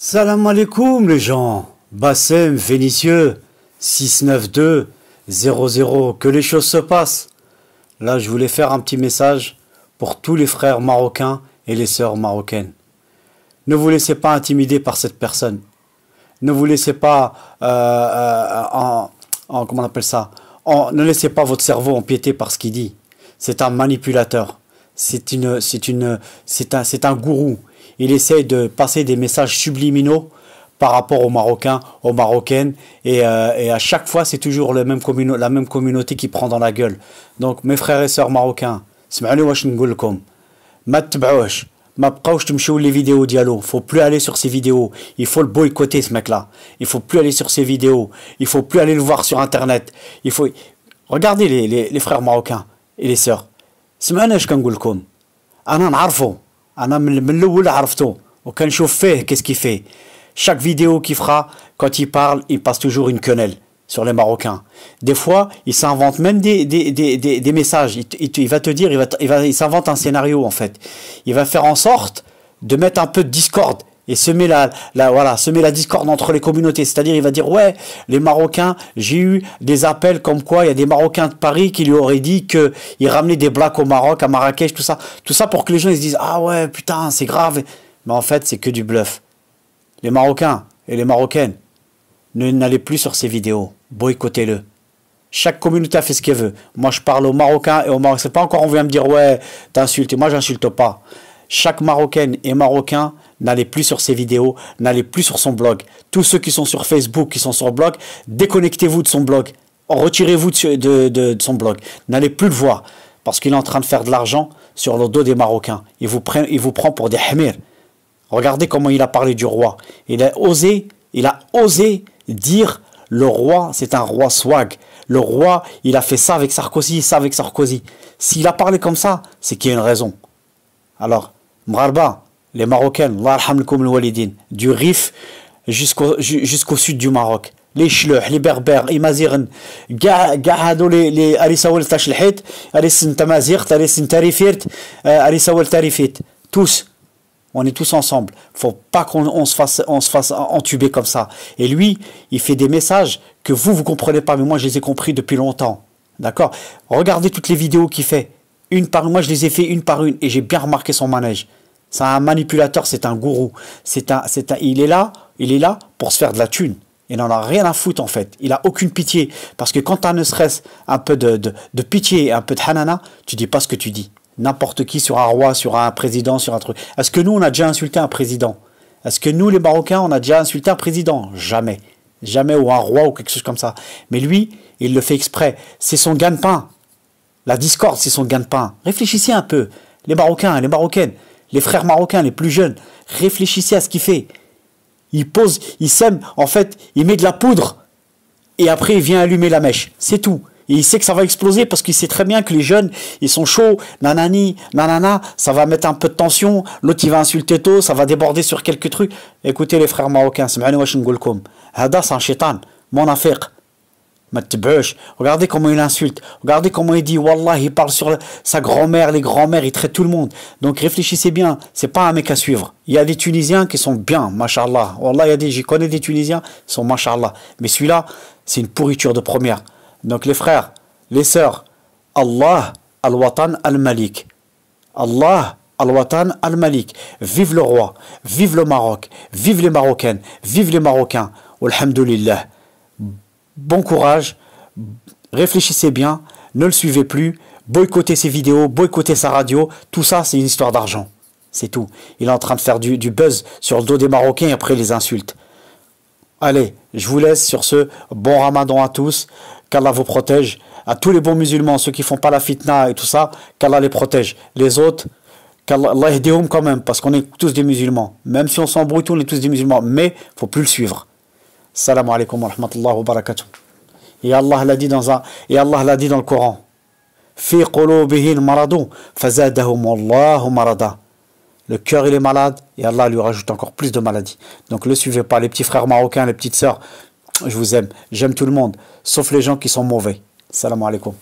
Salam alaikum les gens, Bassem, Vénitieux, 692, 00, que les choses se passent. Là, je voulais faire un petit message pour tous les frères marocains et les sœurs marocaines. Ne vous laissez pas intimider par cette personne. Ne vous laissez pas euh, euh, en, comment on appelle ça Ne laissez pas votre cerveau empiéter par ce qu'il dit. C'est un manipulateur. C'est une, c'est une, c'est un, c'est un gourou il essaie de passer des messages subliminaux par rapport aux Marocains, aux Marocaines, et, euh, à chaque fois, c'est toujours le même la même communauté qui prend dans la gueule. Donc, mes frères et sœurs marocains, سمعوني واش نقول لكم ما تتبعوش ما بقاوش تمشيو faut plus aller sur ces vidéos il faut le boycotter ce mec là il faut plus aller sur ses vidéos il faut plus aller le voir sur internet il faut regardez les frères marocains et les sœurs سمعوني اش كنقول لكم انا انا من الاول fait فيه chaque vidéo qu'il fera, quand il parle, il passe toujours une quenelle sur les Marocains. Des fois, il s'invente même des, des, messages. Il, va te dire, il, va, il, il s'invente un scénario en fait. Il va faire en sorte de mettre un peu de discorde et semer la, la, voilà, semer la discorde entre les communautés. C'est-à-dire, il va dire ouais, les Marocains, j'ai eu des appels comme quoi il y a des Marocains de Paris qui lui auraient dit que ils ramenaient des blacks au Maroc, à Marrakech, tout ça, tout ça pour que les gens ils se disent ah ouais putain c'est grave. Mais en fait, c'est que du bluff. Les Marocains et les Marocaines, n'allez plus sur ces vidéos, boycottez-le. Chaque communauté a fait ce qu'elle veut. Moi, je parle aux Marocains et aux Marocains. C'est pas encore on vient me dire ouais, t'insultes. Moi, j'insulte pas. Chaque Marocaine et Marocain N'allez plus sur ses vidéos, n'allez plus sur son blog. Tous ceux qui sont sur Facebook, qui sont sur blog, déconnectez-vous de son blog. Retirez-vous de, son blog. N'allez plus le voir. Parce qu'il est en train de faire de l'argent sur le dos des Marocains. Il vous, prend, il vous prend pour des Hamir. Regardez comment il a parlé du roi. Il a osé, il a osé dire le roi, c'est un roi swag. Le roi, il a fait ça avec Sarkozy, ça avec Sarkozy. S'il a parlé comme ça, c'est qu'il y a une raison. Alors, Mrarba, les Marocains, du Rif jusqu'au sud du Maroc. Les chleurs, les Berbères, les Maziren, les les euh, Tarifit. Tous. On est tous ensemble. Faut pas qu'on se fasse, on se fasse entuber comme ça. Et lui, il fait des messages que vous, vous comprenez pas, mais moi, je les ai compris depuis longtemps. D'accord Regardez toutes les vidéos qu'il fait. Une par Moi, je les ai fait une par une et j'ai bien remarqué son manège. C'est un manipulateur, c'est un gourou. C'est un, c'est il est là, il est là pour se faire de la thune. Il n'en a rien à foutre en fait. Il a aucune pitié. Parce que quand tu as ne serait-ce un peu de, de, pitié, un peu de hanana, tu dis pas ce que tu dis. N'importe qui sur un roi, sur un président, sur un truc. Est-ce que nous, on a déjà insulté un président Est-ce que nous, les Marocains, on a déjà insulté un président Jamais. Jamais, ou un roi, ou quelque chose comme ça. Mais lui, il le fait exprès. C'est son gagne-pain. La discorde, c'est son gagne-pain. Réfléchissez un peu. Les Marocains, les Marocaines, les frères marocains les plus jeunes, réfléchissez à ce qu'il fait. Il pose, il sème, en fait, il met de la poudre et après il vient allumer la mèche. C'est tout. Et il sait que ça va exploser parce qu'il sait très bien que les jeunes, ils sont chauds, nanani, nanana, ça va mettre un peu de tension, l'autre il va insulter tôt, ça va déborder sur quelques trucs. Écoutez les frères marocains, c'est un chétan, mon affaire. Regardez comment il insulte. Regardez comment il dit Wallah, il parle sur sa grand-mère, les grand-mères, il traite tout le monde. Donc réfléchissez bien, c'est pas un mec à suivre. Il y a des Tunisiens qui sont bien, mashallah. Wallah, il a des, j'y connais des Tunisiens, sont mashallah. Mais celui-là, c'est une pourriture de première. Donc les frères, les sœurs, Allah al-Watan al-Malik. Allah al-Watan al-Malik. Vive le roi, vive le Maroc, vive les Marocaines, vive les Marocains. Alhamdulillah bon courage, réfléchissez bien, ne le suivez plus, boycottez ses vidéos, boycottez sa radio, tout ça c'est une histoire d'argent. C'est tout. Il est en train de faire du, buzz sur le dos des Marocains et après les insultes. Allez, je vous laisse sur ce. Bon ramadan à tous. Qu'Allah vous protège. À tous les bons musulmans, ceux qui font pas la fitna et tout ça, qu'Allah les protège. Les autres, qu'Allah quand même, parce qu'on est tous des musulmans. Même si on s'embrouille, on est tous des musulmans. Mais faut plus le suivre. Salam alaikum wa rahmatullah wa barakatuh. Et Allah l'a dit dans le Coran. Fi Le cœur il est malade et Allah lui rajoute encore plus de maladies. Donc ne le suivez pas les petits frères marocains, les petites sœurs. Je vous aime, j'aime tout le monde, sauf les gens qui sont mauvais. Salam alaikum.